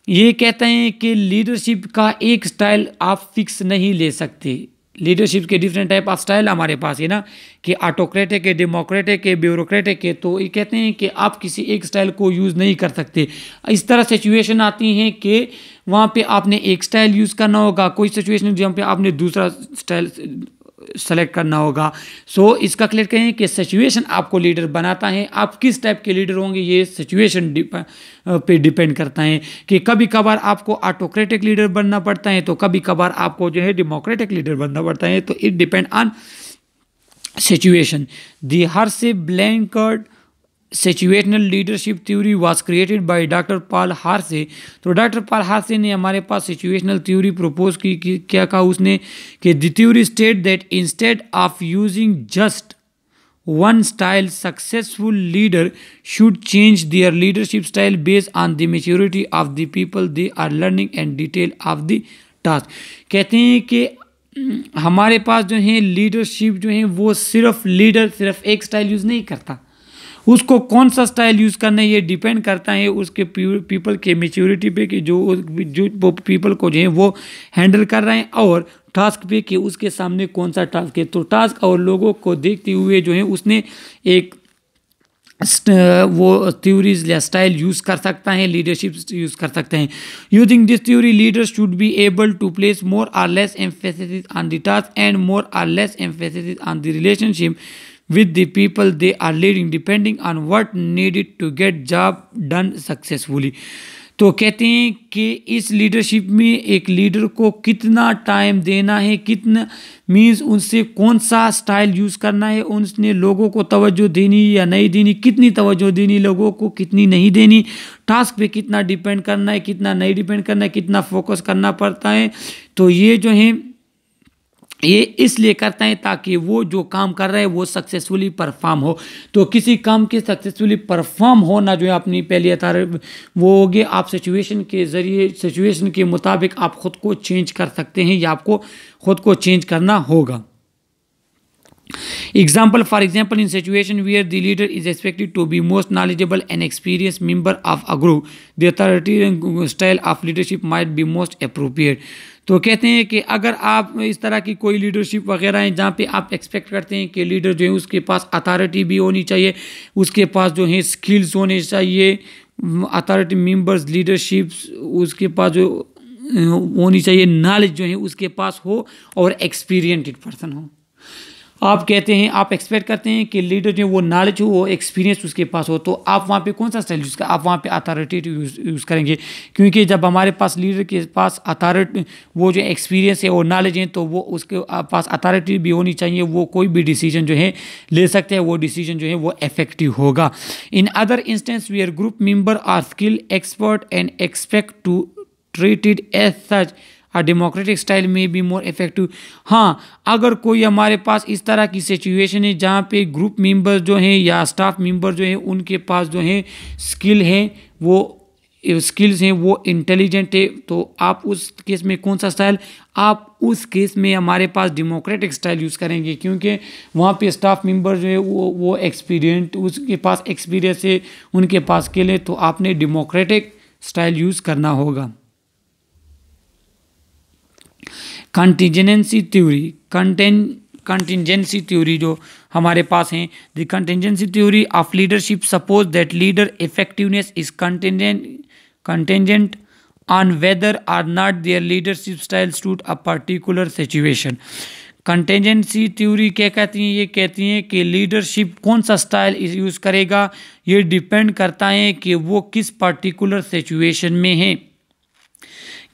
ये कहते हैं कि लीडरशिप का एक स्टाइल आप फिक्स नहीं ले सकते लीडरशिप के डिफरेंट टाइप ऑफ स्टाइल हमारे पास है ना कि ऑटोक्रेटिक है डेमोक्रेटिक है ब्यूरोक्रेटिक है तो ये कहते हैं कि आप किसी एक स्टाइल को यूज़ नहीं कर सकते इस तरह सिचुएशन आती हैं कि वहाँ पे आपने एक स्टाइल यूज़ करना होगा कोई सिचुएशन जहाँ पे आपने दूसरा स्टाइल सेलेक्ट करना होगा सो so, इसका क्लियर कहें कि सिचुएशन आपको लीडर बनाता है आप किस टाइप के लीडर होंगे ये सिचुएशन पे डिपेंड करता है कि कभी कभार आपको ऑटोक्रेटिक लीडर बनना पड़ता है तो कभी कभार आपको जो है डेमोक्रेटिक लीडर बनना पड़ता है तो it depend on situation the Hersey Blanchard situational leadership theory was created by doctor Paul Hersey तो डॉक्टर पाल हारसे ने हमारे पास सिचुएशनल थ्योरी प्रपोज की कि क्या कहा उसने कि the theory state that instead of using just one style successful leader should change their leadership style based on the maturity of the people they are learning and detail of the task कहते हैं कि हमारे पास जो है लीडरशिप जो है वो सिर्फ लीडर सिर्फ एक स्टाइल यूज़ नहीं करता उसको कौन सा स्टाइल यूज़ करना है ये डिपेंड करता है उसके पीपल के मेच्योरिटी पे कि जो जो वो पीपल को जो है वो हैंडल कर रहे हैं और टास्क पे कि उसके सामने कौन सा टास्क है तो टास्क और लोगों को देखते हुए जो है उसने एक वो थ्योरीज या स्टाइल यूज़ कर सकता है लीडरशिप यूज़ कर सकते हैं using this theory leader should be able to place more or less emphasis on the task and more or less emphasis on the relationship with the people they are leading depending on what needed to get job done successfully तो कहते हैं कि इस लीडरशिप में एक लीडर को कितना टाइम देना है कितना मींस उनसे कौन सा स्टाइल यूज़ करना है उनने लोगों को तवज्जो देनी या नहीं देनी कितनी तवज्जो देनी लोगों को कितनी नहीं देनी टास्क पे कितना डिपेंड करना है कितना नहीं डिपेंड करना है कितना फोकस करना पड़ता है तो ये जो है ये इसलिए करते हैं ताकि वो जो काम कर रहे हैं वो सक्सेसफुली परफॉर्म हो तो किसी काम के सक्सेसफुली परफॉर्म होना जो है अपनी पहली अतार वो होगी आप सिचुएशन के ज़रिए सिचुएशन के मुताबिक आप ख़ुद को चेंज कर सकते हैं या आपको ख़ुद को चेंज करना होगा example for example in situation where the leader is expected to be most knowledgeable and experience member of a group the authority style of leadership might be most appropriate तो कहते हैं कि अगर आप इस तरह की कोई लीडरशिप वगैरह है जहाँ पे आप एक्सपेक्ट करते हैं कि लीडर जो है उसके पास अथॉरिटी भी होनी चाहिए उसके पास जो है स्किल्स होने चाहिए अथॉरिटी मेंबर्स लीडरशिप उसके पास जो होनी चाहिए नॉलेज जो है उसके पास हो और एक्सपीरियंटेड पर्सन हो आप कहते हैं आप एक्सपेक्ट करते हैं कि लीडर जो वो नॉलेज हो वो एक्सपीरियंस उसके पास हो तो आप वहाँ पे कौन सा स्टाइल यूज़ कर आप वहाँ पे अथॉरिटी यूज़ यूज़ करेंगे क्योंकि जब हमारे पास लीडर के पास अथॉरिटी वो जो एक्सपीरियंस है और नॉलेज है तो वो उसके पास अथॉरिटी भी होनी चाहिए वो कोई भी डिसीजन जो है ले सकते हैं वो डिसीजन जो है वो इफेक्टिव होगा in other instance we are group member are skill expert and expect to treated as such और डेमोक्रेटिक स्टाइल में भी मोर इफेक्टिव हाँ अगर कोई हमारे पास इस तरह की सिचुएशन है जहाँ पे ग्रुप मेंबर जो हैं या स्टाफ मेंबर जो हैं उनके पास जो हैं स्किल हैं वो स्किल्स हैं वो इंटेलिजेंट है तो आप उस केस में कौन सा स्टाइल आप उस केस में हमारे पास डेमोक्रेटिक स्टाइल यूज़ करेंगे क्योंकि वहाँ पे स्टाफ मेंबर जो है वो वो एक्सपीरियंट उसके पास एक्सपीरियंस है उनके पास के लिए तो आपने डेमोक्रेटिक स्टाइल यूज़ करना होगा contingency theory contain contingency theory जो हमारे पास हैं the contingency theory of leadership suppose that leader effectiveness is contingent contingent on whether or not their leadership style to a particular situation contingency theory क्या कहती हैं ये कहती हैं कि लीडरशिप कौन सा स्टाइल यूज़ करेगा ये डिपेंड करता है कि वो किस पर्टिकुलर सिचुएशन में है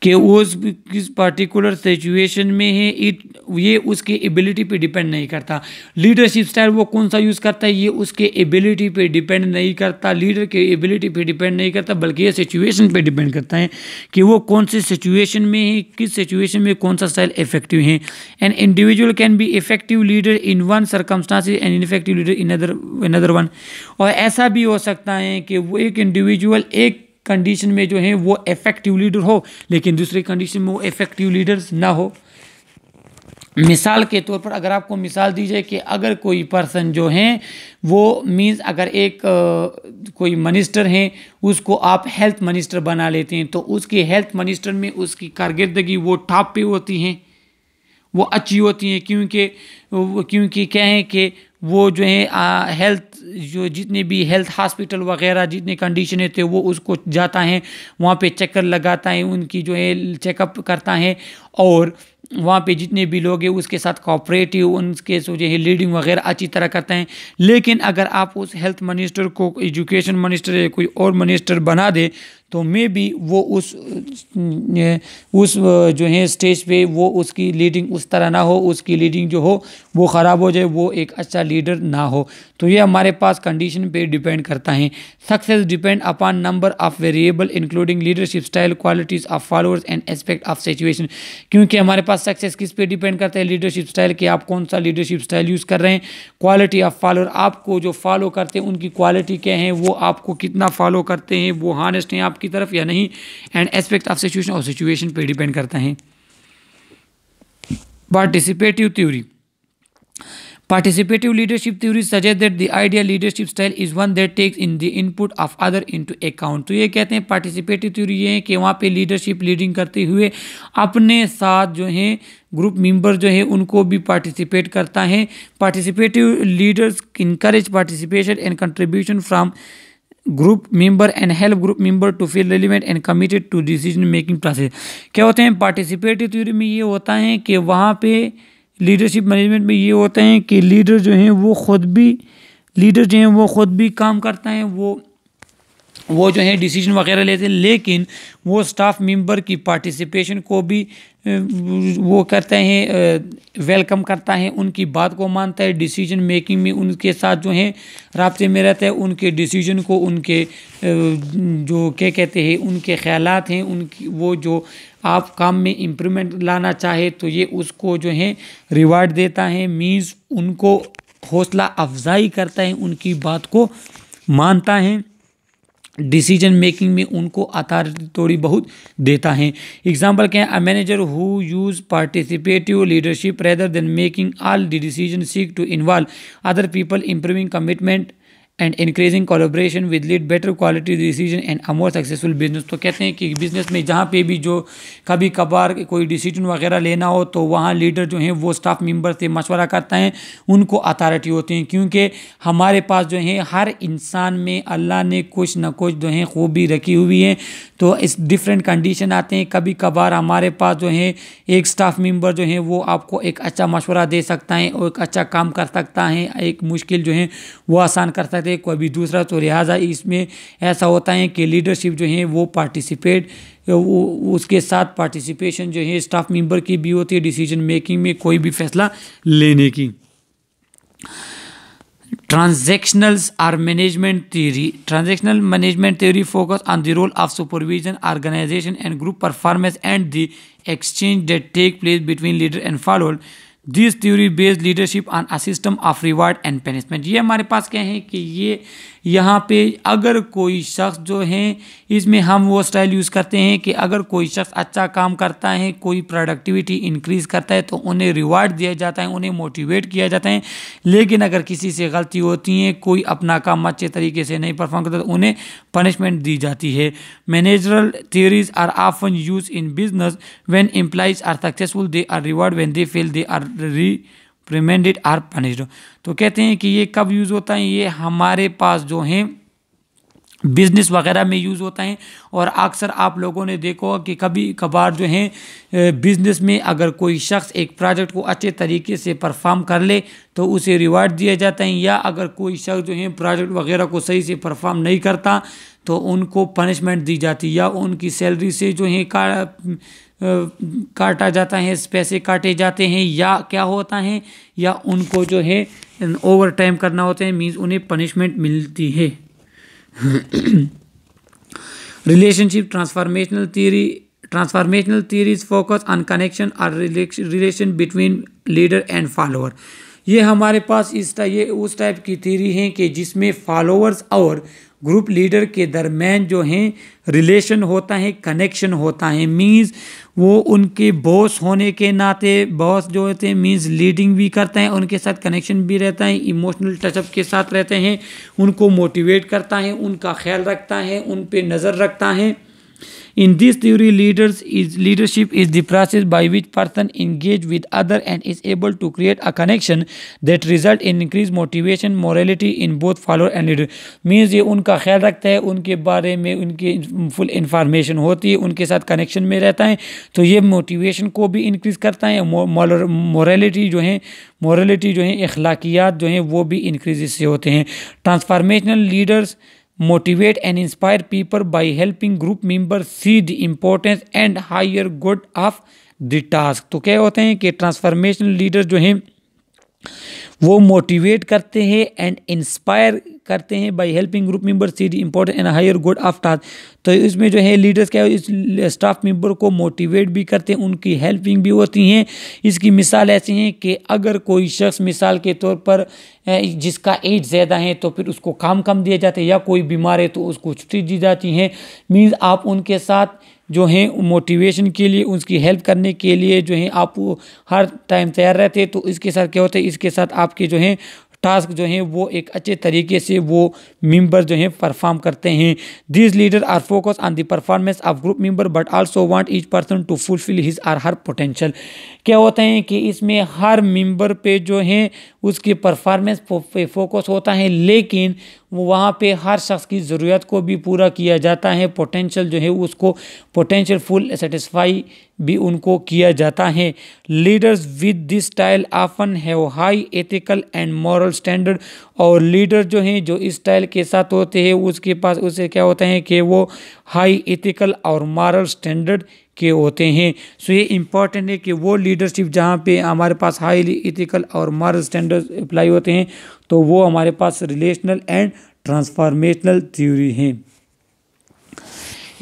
कि उस किस पार्टिकुलर सिचुएशन में है इट ये उसकी एबिलिटी पे डिपेंड नहीं करता लीडरशिप स्टाइल वो कौन सा यूज़ करता है ये उसके एबिलिटी पे डिपेंड नहीं करता लीडर के एबिलिटी पे डिपेंड नहीं करता बल्कि ये सिचुएशन पे डिपेंड करता है कि वो कौन से सिचुएशन में है किस सिचुएशन में कौन सा स्टाइल इफेक्टिव है an individual can be effective leader in one circumstance and ineffective leader in other another one और ऐसा भी हो सकता है कि वो एक इंडिविजुअल एक कंडीशन में जो है वो इफेक्टिव लीडर हो लेकिन दूसरे कंडीशन में वो इफेक्टिव लीडर्स ना हो मिसाल के तौर पर अगर आपको मिसाल दी जाए कि अगर कोई पर्सन जो हैं वो मींस अगर एक आ, कोई मिनिस्टर हैं उसको आप हेल्थ मिनिस्टर बना लेते हैं तो उसके हेल्थ मिनिस्टर में उसकी कारदगी वो टॉप पे होती हैं वो अच्छी होती हैं क्योंकि क्योंकि क्या है कि वो जो है हेल्थ जो जितने भी हेल्थ हॉस्पिटल वगैरह जितने कंडीशन थे वो उसको जाता है वहाँ पे चक्कर लगाता है उनकी जो है चेकअप करता है और वहाँ पे जितने भी लोग हैं उसके साथ कॉपरेटिव उनके जो है लीडिंग वगैरह अच्छी तरह करते हैं लेकिन अगर आप उस हेल्थ मिनिस्टर को एजुकेशन मिनिस्टर या कोई और मिनिस्टर बना दे तो मे बी वो उस उस जो है स्टेज पे वो उसकी लीडिंग उस तरह ना हो उसकी लीडिंग जो हो वो ख़राब हो जाए वो एक अच्छा लीडर ना हो तो ये हमारे पास कंडीशन पे डिपेंड करता है success depend upon number of variable including leadership style qualities of followers and aspect of situation क्योंकि हमारे पास सक्सेस किस पे डिपेंड करता है लीडरशिप स्टाइल कि आप कौन सा लीडरशिप स्टाइल यूज़ कर रहे हैं क्वालिटी ऑफ फॉलोअर आपको जो फॉलो करते हैं उनकी क्वालिटी क्या है वो आपको कितना फॉलो करते हैं वो हानेस्ट हैं आप आपकी तरफ या नहीं एंड एस्पेक्ट ऑफ सिचुएशन और सिचुएशन पे डिपेंड करता है participative theory participative leadership theory suggest that the idea leadership style is one that takes in the input of other into account तो ये कहते हैं पार्टिसिपेटिव थ्योरी ये है कि वहाँ पे लीडरशिप लीडिंग करते हुए अपने साथ जो है ग्रुप मेंबर जो है उनको भी पार्टिसिपेट करता है participative leaders encourage participation and contribution from group member and help group member to feel relevant and committed to decision making process क्या होते हैं पार्टिसिपेटिव थ्योरी में ये होता है कि वहाँ पे लीडरशिप मैनेजमेंट में ये होता है कि लीडर जो हैं वो खुद भी लीडर जो हैं वो खुद भी काम करता है वो वो जो है डिसीजन वगैरह लेते हैं लेकिन वो स्टाफ मेंबर की पार्टिसिपेशन को भी वो करते हैं वेलकम करता है उनकी बात को मानता है डिसीजन मेकिंग में उनके साथ जो है रबते में रहता है उनके डिसीजन को उनके जो क्या कहते हैं उनके ख्याल हैं उनकी वो जो आप काम में इम्प्रूवमेंट लाना चाहे तो ये उसको जो है रिवार्ड देता है मीन्स उनको हौसला अफजाई करता है उनकी बात को मानता है डिसीजन मेकिंग में उनको अथॉरिटी थोड़ी बहुत देता है एग्जाम्पल क्या है a manager who use participative leadership rather than making all the decision seek to involve other people improving commitment and increasing collaboration with lead better quality decision and a more successful business तो कहते हैं कि बिजनेस में जहाँ पे भी जो कभी कभार कोई डिसीजन वगैरह लेना हो तो वहाँ लीडर जो हैं वो स्टाफ मेम्बर से मशवरा करता है उनको अथॉरिटी होती है क्योंकि हमारे पास जो है हर इंसान में अल्लाह ने कुछ ना कुछ जो है खूबी रखी हुई है तो इस डिफरेंट कंडीशन आते हैं कभी कभार हमारे पास जो है एक स्टाफ मेम्बर जो है वो आपको एक अच्छा मशवरा दे सकता है और एक अच्छा काम कर सकता है एक मुश्किल जो है वो आसान कर सकते थे कभी दूसरा तो लिहाजा इसमें ऐसा होता है कि लीडरशिप जो है वो पार्टिसिपेट उसके साथ पार्टिसिपेशन जो है स्टाफ मेंबर की भी होती है डिसीजन मेकिंग में कोई भी फैसला लेने की transactionals or management theory transactional management theory focus on the role of supervision organization and group performance and the exchange that take place between leader and follower this theory based leadership on a system of reward and punishment ये हमारे पास क्या है कि ये यहाँ पे अगर कोई शख्स जो है इसमें हम वो स्टाइल यूज़ करते हैं कि अगर कोई शख्स अच्छा काम करता है कोई प्रोडक्टिविटी इंक्रीज़ करता है तो उन्हें रिवार्ड दिया जाता है उन्हें मोटिवेट किया जाता है लेकिन अगर किसी से गलती होती है कोई अपना काम अच्छे तरीके से नहीं परफॉर्म करता तो उन्हें पनिशमेंट दी जाती है managerial theories are often use in business when employees are successful they are reward when they fail they are reprimanded are punished तो कहते हैं कि ये कब यूज़ होता है ये हमारे पास जो हैं बिजनेस वगैरह में यूज़ होता है और अक्सर आप लोगों ने देखो कि कभी कभार जो हैं बिज़नेस में अगर कोई शख्स एक प्रोजेक्ट को अच्छे तरीके से परफॉर्म कर ले तो उसे रिवार्ड दिया जाता है या अगर कोई शख्स जो है प्रोजेक्ट वगैरह को सही से परफॉर्म नहीं करता तो उनको पनिशमेंट दी जाती या उनकी सैलरी से जो है का काटा जाता है पैसे काटे जाते हैं या क्या होता है या उनको जो है ओवर टाइम करना होता है मीन्स उन्हें पनिशमेंट मिलती है relationship transformational theory transformational theories focus on connection और relation between leader and follower ये हमारे पास इस ये उस टाइप की थीरी है कि जिसमें फॉलोअर्स और ग्रुप लीडर के दरमियान जो हैं रिलेशन होता है कनेक्शन होता है मींस वो उनके बॉस होने के नाते बॉस जो होते हैं मींस लीडिंग भी करते हैं उनके साथ कनेक्शन भी रहता है इमोशनल टचअप के साथ रहते हैं उनको मोटिवेट करता है उनका ख्याल रखता है उन पर नज़र रखता है In this theory, leaders is, leadership is the process by which person engage with other and is able to create a connection that result in increased motivation, morality in both follower and leader. Means ये उनका ख्याल रखता है उनके बारे में उनके फुल इंफॉर्मेशन होती है उनके साथ कनेक्शन में रहता है तो ये मोटिवेशन को भी इंक्रीज़ करता है मोरलिटी जो है मोरलिटी जो है अखलाकियात जो हैं वो भी इंक्रीज इससे होते हैं transformational leaders motivate and inspire people by helping group member see the importance and higher good of the task तो क्या होते हैं कि ट्रांसफॉर्मेशन लीडर जो हैं वो मोटिवेट करते हैं एंड इंस्पायर करते हैं by helping group member see the important and higher good of task तो इसमें जो है लीडर्स क्या इस स्टाफ मेंबर को मोटिवेट भी करते हैं उनकी हेल्पिंग भी होती हैं इसकी मिसाल ऐसी हैं कि अगर कोई शख्स मिसाल के तौर पर जिसका एज ज़्यादा है तो फिर उसको काम कम दिया जाता है या कोई बीमार है तो उसको छुट्टी दी जाती है मीन्स आप उनके साथ जो हैं मोटिवेशन के लिए उसकी हेल्प करने के लिए जो है आप हर टाइम तैयार रहते तो इसके साथ क्या होता है इसके साथ आपके जो हैं टास्क जो हैं वो एक अच्छे तरीके से वो मेंबर जो हैं परफॉर्म करते हैं this leader are focus on the performance of group member but also want each person to fulfil his or her potential क्या होता है कि इसमें हर मेंबर पे जो हैं उसकी परफॉर्मेंस पे फोकस होता है लेकिन वहाँ पे हर शख्स की ज़रूरत को भी पूरा किया जाता है पोटेंशियल जो है उसको पोटेंशियल फुल सेटिस्फाई भी उनको किया जाता है leaders with this style often have high ethical and moral standard और लीडर जो हैं जो इस स्टाइल के साथ होते हैं उसके पास उसे क्या होता है कि वो हाई एथिकल और मॉरल स्टैंडर्ड के होते हैं सो ये इम्पॉर्टेंट है कि वो लीडरशिप जहाँ पे हमारे पास हाईली इथिकल और मॉरल स्टैंडर्ड अप्लाई होते हैं तो वो हमारे पास रिलेशनल एंड ट्रांसफॉर्मेशनल थ्योरी हैं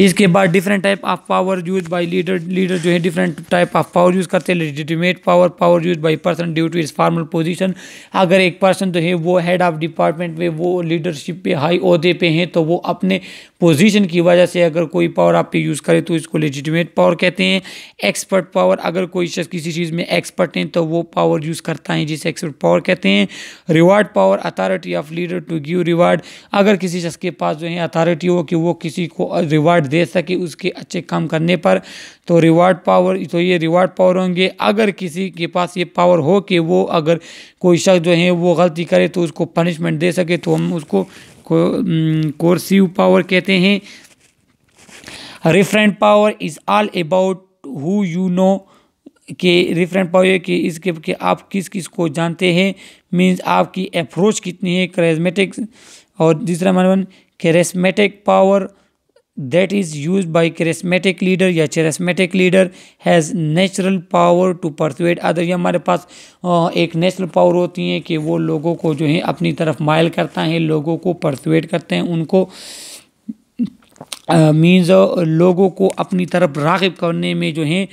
इसके बाद different type of power use by leader leader जो है different type of power use करते हैं legitimate power power use by person due to is formal position अगर एक पर्सन जो है वो हेड ऑफ डिपार्टमेंट में वो लीडरशिप पे हाई अहदे पे हैं तो वो अपने पोजिशन की वजह से अगर कोई पावर आप पे यूज़ करे तो इसको लेजिटिमेट पावर कहते हैं एक्सपर्ट पावर अगर कोई शख्स किसी चीज़ में एक्सपर्ट हैं तो वो पावर यूज़ करता है जिसे एक्सपर्ट पावर कहते हैं reward power authority of leader to give reward अगर किसी शख्स के पास जो है अथॉरिटी हो कि वो किसी को रिवार्ड दे सके उसके अच्छे काम करने पर तो रिवार्ड पावर तो ये रिवार्ड पावर होंगे अगर किसी के पास ये पावर हो कि वो अगर कोई शख्स जो है वो गलती करे तो उसको पनिशमेंट दे सके तो हम उसको कोर्सिव पावर कहते हैं referent power is all about who you know के रेफरेंट पावर कि इसके के आप किस किस को जानते हैं मींस आपकी अप्रोच कितनी है करेजमेटिक्स और दूसरा मान charismatic charismatic power that is used by charismatic leader या charismatic leader has natural power to persuade other ये हमारे पास एक natural power होती है कि वो लोगों को जो है अपनी तरफ मायल करता है लोगों को परसुएट करते हैं उनको मीन्स लोगों को अपनी तरफ रागब करने में जो है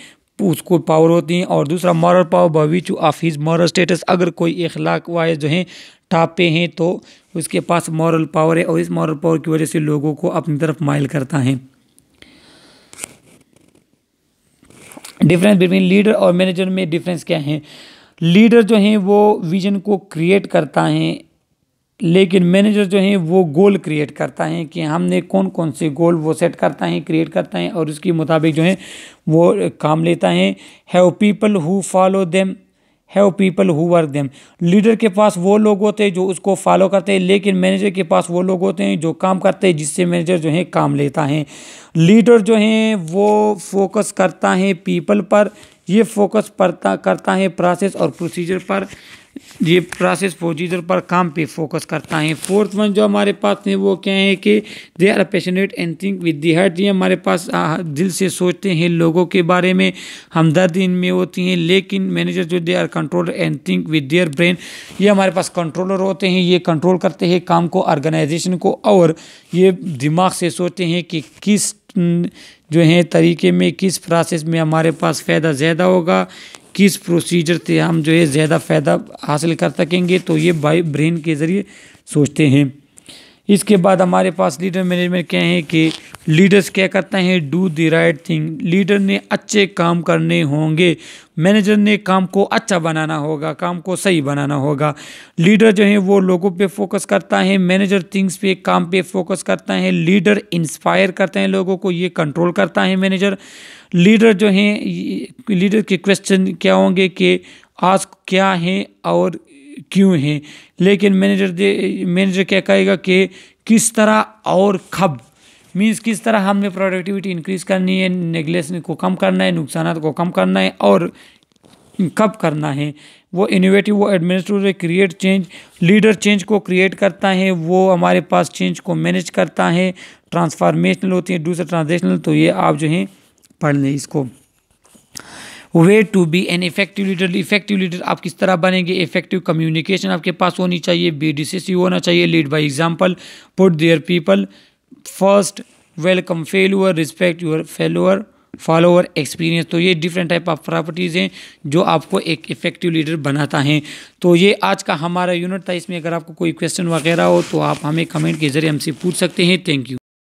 उसको पावर होती है और दूसरा मॉरल पावर बावीचू ऑफ हिज मॉरल स्टेटस अगर कोई अखलाक वाइज जो है टापे हैं तो उसके पास मॉरल पावर है और इस मॉरल पावर की वजह से लोगों को अपनी तरफ माइल करता है डिफरेंस बिटवीन लीडर और मैनेजर में डिफरेंस क्या है लीडर जो हैं वो विजन को क्रिएट करता है लेकिन मैनेजर जो हैं वो गोल क्रिएट करता है कि हमने कौन कौन से गोल वो सेट करता है क्रिएट करता है और उसके मुताबिक जो है वो काम लेता है have people who follow them have people who work them leader के पास वो लोग होते हैं जो उसको फॉलो करते हैं लेकिन मैनेजर के पास वो लोग होते हैं जो काम करते हैं जिससे मैनेजर जो है काम लेता है लीडर जो है वो फोकस करता है पीपल पर ये फोकस करता करता है प्रोसेस और प्रोसीजर पर ये प्रोसेस प्रोसीजर पर काम पे फोकस करता है फोर्थ वन जो हमारे पास है वो क्या है कि they are passionate and think with the heart ये हमारे पास दिल से सोचते हैं लोगों के बारे में हमदर्दी इनमें होती हैं लेकिन मैनेजर जो they are control and think with their brain ये हमारे पास कंट्रोलर होते हैं ये कंट्रोल करते हैं काम को ऑर्गेनाइजेशन को और ये दिमाग से सोचते हैं कि किस जो है तरीके में किस प्रोसेस में हमारे पास फ़ायदा ज़्यादा होगा किस प्रोसीजर से हम जो है ज़्यादा फ़ायदा हासिल कर सकेंगे तो ये बाई ब्रेन के ज़रिए सोचते हैं इसके बाद हमारे पास लीडर मैनेजमेंट क्या है कि लीडर्स क्या करते हैं do the right thing leader ने अच्छे काम करने होंगे मैनेजर ने काम को अच्छा बनाना होगा काम को सही बनाना होगा लीडर जो है वो लोगों पे फोकस करता है मैनेजर थिंग्स पे काम पे फोकस करता है लीडर इंस्पायर करते हैं लोगों को ये कंट्रोल करता है मैनेजर लीडर जो हैं लीडर के क्वेश्चन क्या होंगे कि आज क्या हैं और क्यों हैं लेकिन मैनेजर दे मैनेजर क्या कहेगा कि किस तरह और खब मीन्स किस तरह हमने प्रोडक्टिविटी इंक्रीज करनी है नेगलेस को कम करना है नुकसान को कम करना है और कब करना है वो इनोवेटिव वो administrative create change leader change को क्रिएट करता है वो हमारे पास चेंज को मैनेज करता है ट्रांसफॉर्मेशनल होती है दूसरा ट्रांजेशनल तो ये आप जो हैं पढ़ लें इसको way to be an effective leader effective leader आप किस तरह बनेंगे इफेक्टिव कम्युनिकेशन आपके पास होनी चाहिए बी डी सी सी होना चाहिए lead by example put their people first welcome failure respect your follower follower experience तो ये डिफरेंट टाइप ऑफ प्रॉपर्टीज़ हैं जो आपको एक इफेक्टिव लीडर बनाता है तो ये आज का हमारा यूनिट था इसमें अगर आपको कोई क्वेश्चन वगैरह हो तो आप हमें कमेंट के ज़रिए हमसे पूछ सकते हैं थैंक यू